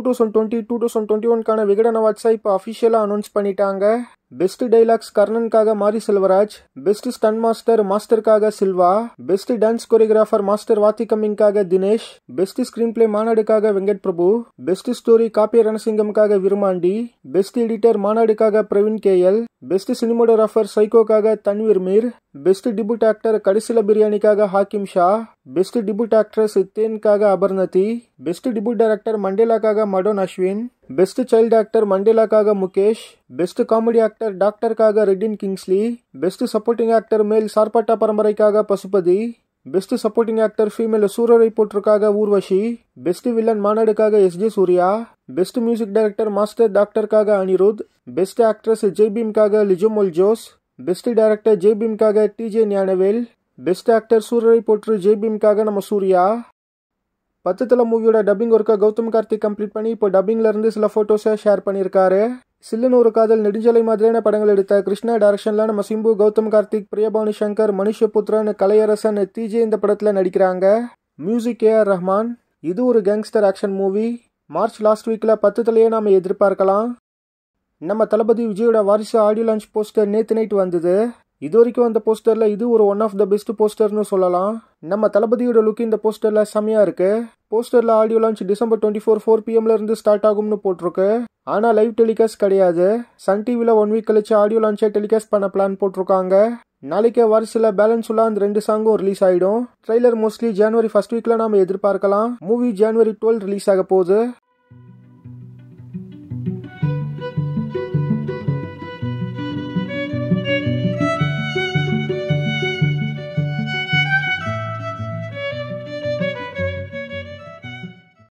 two thousand twenty two thousand twenty ஒன்க்கான விகடன் அவார்ட்ஸை இப்போ அஃபிஷியலாக அனௌன்ஸ் பண்ணிட்டாங்க பெஸ்ட் டைலாக்ஸ் கர்ணனுக்காக Mari Selvaraj best stun master மாஸ்டருக்காக Silva best dance choreographer master Vaathi Dinesh best screenplay மாநாடுக்காக வெங்கட் பிரபு பெஸ்ட் ஸ்டோரி காப்பி ரணசிங்கம்காக விருமாண்டி பெஸ்ட் எடிட்டர் மாநாடுக்காக பிரவீன் கேஎல் பெஸ்ட் சினிமோடோகிராஃபர் சைகோக்காக Tanveer Mir best debut actor கடைசில பிரியாணிக்காக Hakkim Shah best debut actress இத்தேன்காக அபர்ணதி பெஸ்ட் டிபியூட் டைரக்டர் மண்டேலாக்காக Madonne Ashwin best child actor மண்டேலாக்காக முகேஷ் பெஸ்ட் காமெடி ஆக்டர் டாக்டருக்காக Redin Kingsley best supporting actor male Sarpatta பரம்பரைக்காக Pasupathy best supporting actor female Soorarai போட்டிருக்காக ஊர்வஷி பெஸ்ட் வில்லன் மாநாடுக்காக S J Suryah best music director Master டாக்டருக்காக அனிருத் பெஸ்ட் ಬೆಸ್ಟ್ ಆಕ್ಟ್ರೆಸ್ ಜೆ Jose best director Jose best director Gnanavel best actor Soorarai Pottru ஜே நம்ம சூர்யா பத்து தலை மூவியோட டப்பிங் ஒர்க்கை கௌதம் கார்த்திக் கம்ப்ளீட் பண்ணி இப்போ இருந்து சில ஃபோட்டோஸை ஷேர் பண்ணியிருக்காரு சில்லுன்னு ஒரு காதல் நெடுஞ்சலை மாதிரியான படங்கள் எடுத்த கிருஷ்ணா டைரக்ஷனில் நம்ம சிம்பு கௌதம் கார்த்திக் பிரியபானு சங்கர் மனுஷபுத்திரன் கலையரசன் டிஜே இந்த படத்தில் நடிக்கிறாங்க மியூசிக் ஏ ஆர் ரஹ்மான் இது ஒரு gangster action movie March last வீக்கில் பத்தத்துலேயே நாம் எதிர்பார்க்கலாம் நம்ம தளபதி விஜயோட வாரிசு ஆடியோ லான்ச் போஸ்டர் நேற்று நைட் வந்தது இது வரைக்கும் அந்த போஸ்டரில் இது ஒரு ஒன் ஆஃப் த பெஸ்ட் போஸ்டர்னு சொல்லலாம் நம்ம தளபதியோட லுக் இந்த போஸ்டரில் செம்மையாக இருக்குது போஸ்டரில் audio launch December twenty four four பிஎம்லேருந்து ஸ்டார்ட் ஆகும்னு போட்டிருக்கு ஆனால் லைவ் டெலிகாஸ்ட் கிடையாது சன் டிவியில் ஒன் வீக் கழிச்சு ஆடியோ லான்ச்சை டெலிகாஸ்ட் பண்ண பிளான் போட்டிருக்காங்க நாளைக்கே வாரிசில் பேலன்ஸ் உள்ள அந்த ரெண்டு சாங்கும் ரிலீஸ் ஆகிடும் ட்ரெய்லர் மோஸ்ட்லி ஜனவரி ஃபர்ஸ்ட் வீக்கில் நாம் எதிர்பார்க்கலாம் மூவி ஜனவரி டுவெல் ரிலீஸ் ஆக போகுது